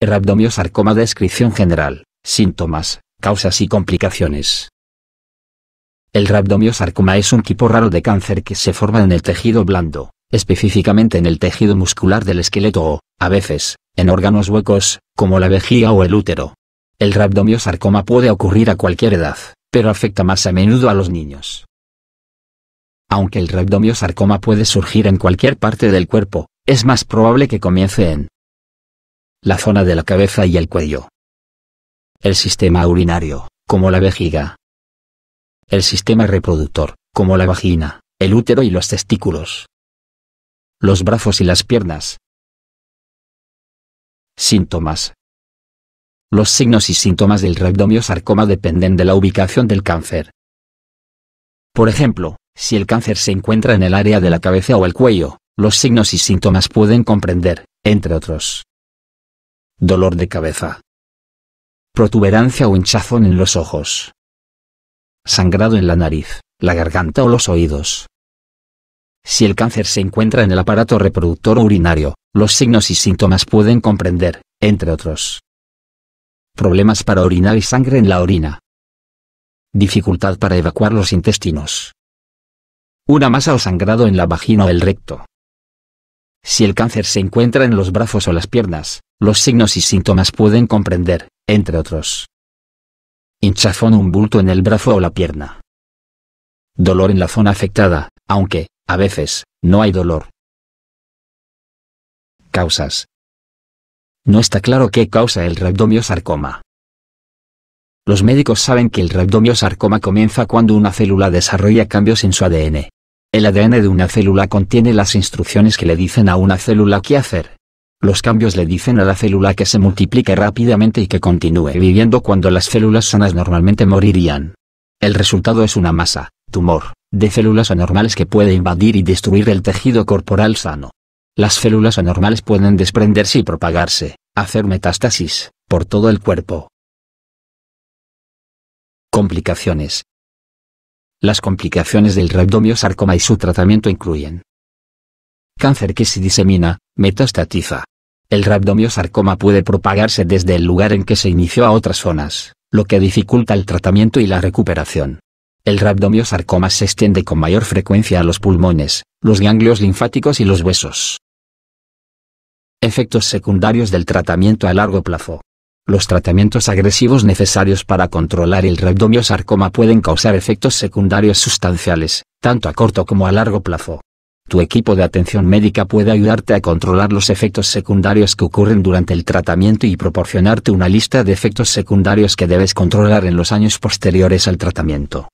Rabdomiosarcoma Descripción general, síntomas, causas y complicaciones. El rabdomiosarcoma es un tipo raro de cáncer que se forma en el tejido blando, específicamente en el tejido muscular del esqueleto o, a veces, en órganos huecos, como la vejiga o el útero. El rabdomiosarcoma puede ocurrir a cualquier edad, pero afecta más a menudo a los niños. Aunque el rabdomiosarcoma puede surgir en cualquier parte del cuerpo, es más probable que comience en la zona de la cabeza y el cuello. El sistema urinario, como la vejiga. El sistema reproductor, como la vagina, el útero y los testículos. Los brazos y las piernas. Síntomas. Los signos y síntomas del sarcoma dependen de la ubicación del cáncer. Por ejemplo, si el cáncer se encuentra en el área de la cabeza o el cuello, los signos y síntomas pueden comprender, entre otros, dolor de cabeza, protuberancia o hinchazón en los ojos, sangrado en la nariz, la garganta o los oídos. Si el cáncer se encuentra en el aparato reproductor urinario, los signos y síntomas pueden comprender, entre otros, problemas para orinar y sangre en la orina, dificultad para evacuar los intestinos, una masa o sangrado en la vagina o el recto. Si el cáncer se encuentra en los brazos o las piernas, los signos y síntomas pueden comprender, entre otros, hinchazón un bulto en el brazo o la pierna. Dolor en la zona afectada, aunque, a veces, no hay dolor. Causas. No está claro qué causa el rhabdomiosarcoma. Los médicos saben que el rhabdomiosarcoma comienza cuando una célula desarrolla cambios en su ADN. El ADN de una célula contiene las instrucciones que le dicen a una célula qué hacer, los cambios le dicen a la célula que se multiplique rápidamente y que continúe viviendo cuando las células sanas normalmente morirían. El resultado es una masa, tumor, de células anormales que puede invadir y destruir el tejido corporal sano. Las células anormales pueden desprenderse y propagarse, hacer metástasis, por todo el cuerpo. Complicaciones. Las complicaciones del sarcoma y su tratamiento incluyen cáncer que se disemina, metastatiza. El rabdomiosarcoma puede propagarse desde el lugar en que se inició a otras zonas, lo que dificulta el tratamiento y la recuperación. El rhabdomiosarcoma se extiende con mayor frecuencia a los pulmones, los ganglios linfáticos y los huesos. Efectos secundarios del tratamiento a largo plazo. Los tratamientos agresivos necesarios para controlar el rabdomiosarcoma pueden causar efectos secundarios sustanciales, tanto a corto como a largo plazo tu equipo de atención médica puede ayudarte a controlar los efectos secundarios que ocurren durante el tratamiento y proporcionarte una lista de efectos secundarios que debes controlar en los años posteriores al tratamiento.